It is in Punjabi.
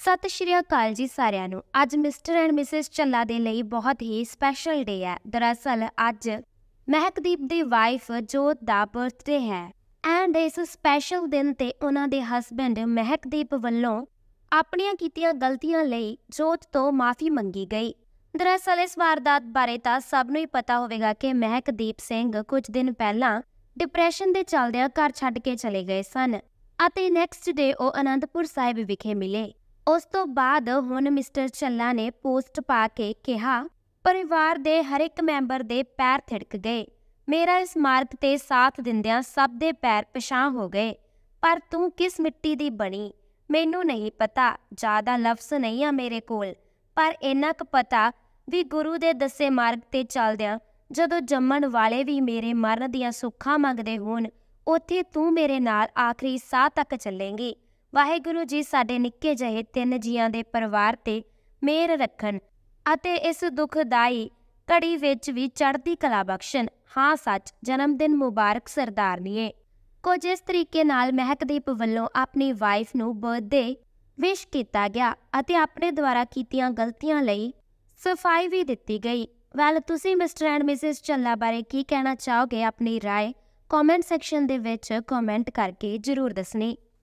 ਸਤਿ ਸ਼੍ਰੀ ਅਕਾਲ ਜੀ ਸਾਰਿਆਂ ਨੂੰ ਅੱਜ ਮਿਸਟਰ ਐਂਡ ਮਿਸਿਸ ਚੱਲਾ ਦੇ ਲਈ ਬਹੁਤ ਹੀ ਸਪੈਸ਼ਲ ਡੇ ਹੈ ਦਰਅਸਲ ਅੱਜ ਮਹਿਕਦੀਪ ਦੀ ਵਾਈਫ ਜੋਤ ਦਾ ਬਰਥਡੇ ਹੈ ਐਂਡ ਇਸ ਸਪੈਸ਼ਲ ਦਿਨ ਤੇ ਉਹਨਾਂ ਦੇ ਹਸਬੰਡ ਮਹਿਕਦੀਪ ਵੱਲੋਂ ਆਪਣੀਆਂ ਕੀਤੀਆਂ ਗਲਤੀਆਂ ਲਈ ਜੋਤ ਤੋਂ ਮਾਫੀ ਮੰਗੀ ਗਈ ਦਰਅਸਲ ਇਸ ਵਾਰਦਾਤ ਬਾਰੇ ਤਾਂ ਸਭ ਨੂੰ ਹੀ ਪਤਾ ਹੋਵੇਗਾ ਕਿ ਮਹਿਕਦੀਪ ਸਿੰਘ ਕੁਝ ਦਿਨ ਪਹਿਲਾਂ ਡਿਪਰੈਸ਼ਨ ਦੇ ਚੱਲਦਿਆਂ ਘਰ ਛੱਡ ਕੇ ਚਲੇ ਗਏ ਸਨ ਅਤੇ ਨੈਕਸਟ ਡੇ ਉਹ ਅਨੰਦਪੁਰ ਸਾਹਿਬ ਵਿਖੇ ਮਿਲੇ ਉਸ ਤੋਂ ਬਾਅਦ ਹੁਣ ਮਿਸਟਰ ਚੱਲਾ ਨੇ ਪੋਸਟ ਪਾ ਕੇ ਕਿਹਾ ਪਰਿਵਾਰ ਦੇ ਹਰ ਇੱਕ ਮੈਂਬਰ ਦੇ ਪੈਰ ਥਿੜਕ ਗਏ ਮੇਰਾ ਇਸ ਮਾਰਗ ਤੇ ਸਾਥ ਦਿੰਦਿਆਂ ਸਭ ਦੇ ਪੈਰ ਪਛਾਂ ਹੋ ਗਏ ਪਰ ਤੂੰ ਕਿਸ ਮਿੱਟੀ ਦੀ ਬਣੀ ਮੈਨੂੰ ਨਹੀਂ ਪਤਾ ਜ਼ਿਆਦਾ ਲਫ਼ਜ਼ ਨਹੀਂ ਆ ਮੇਰੇ ਕੋਲ ਪਰ ਇਨਾਂ ਕੁ ਪਤਾ ਵੀ ਗੁਰੂ ਦੇ ਦੱਸੇ ਮਾਰਗ ਤੇ ਚੱਲਦਿਆਂ ਜਦੋਂ ਜੰਮਣ ਵਾਲੇ ਵੀ ਮੇਰੇ ਮਰਨ ਦੀਆਂ ਸੁੱਖਾਂ ਮੰਗਦੇ ਹੋਣ ਉੱਥੇ ਤੂੰ ਮੇਰੇ ਨਾਲ ਆਖਰੀ ਸਾਹ ਤੱਕ ਚੱਲੇਂਗੀ ਵਾਹਿਗੁਰੂ ਜੀ ਸਾਡੇ ਨਿੱਕੇ ਜਿਹੇ ਤਿੰਨ ਜੀਆਂ ਦੇ ਪਰਿਵਾਰ ਤੇ ਮੇਰ ਰੱਖਣ ਅਤੇ ਇਸ ਦੁਖਦਾਈ ਘੜੀ ਵਿੱਚ ਵੀ ਚੜ੍ਹਦੀ ਕਲਾ ਬਖਸ਼ਣ ਹਾਂ ਸੱਚ ਜਨਮ ਦਿਨ ਮੁਬਾਰਕ ਸਰਦਾਰਨੀਏ ਕੁਝ ਇਸ ਤਰੀਕੇ ਨਾਲ ਮਹਿਕਦੀਪ ਵੱਲੋਂ ਆਪਣੀ ਵਾਈਫ ਨੂੰ ਬਰਥਡੇ ਵਿਸ਼ ਕੀਤਾ ਗਿਆ ਅਤੇ ਆਪਣੇ ਦੁਆਰਾ ਕੀਤੀਆਂ ਗਲਤੀਆਂ ਲਈ ਸਫਾਈ ਵੀ ਦਿੱਤੀ ਗਈ ਵੈਲ ਤੁਸੀਂ ਮਿਸਟਰ ਐਂਡ ਮਿਸਿਸ ਚੱਲਾ ਬਾਰੇ ਕੀ ਕਹਿਣਾ ਚਾਹੋਗੇ ਆਪਣੀ رائے ਕਮੈਂਟ ਸੈਕਸ਼ਨ ਦੇ ਵਿੱਚ ਕਮੈਂਟ ਕਰਕੇ ਜਰੂਰ ਦੱਸਣੀ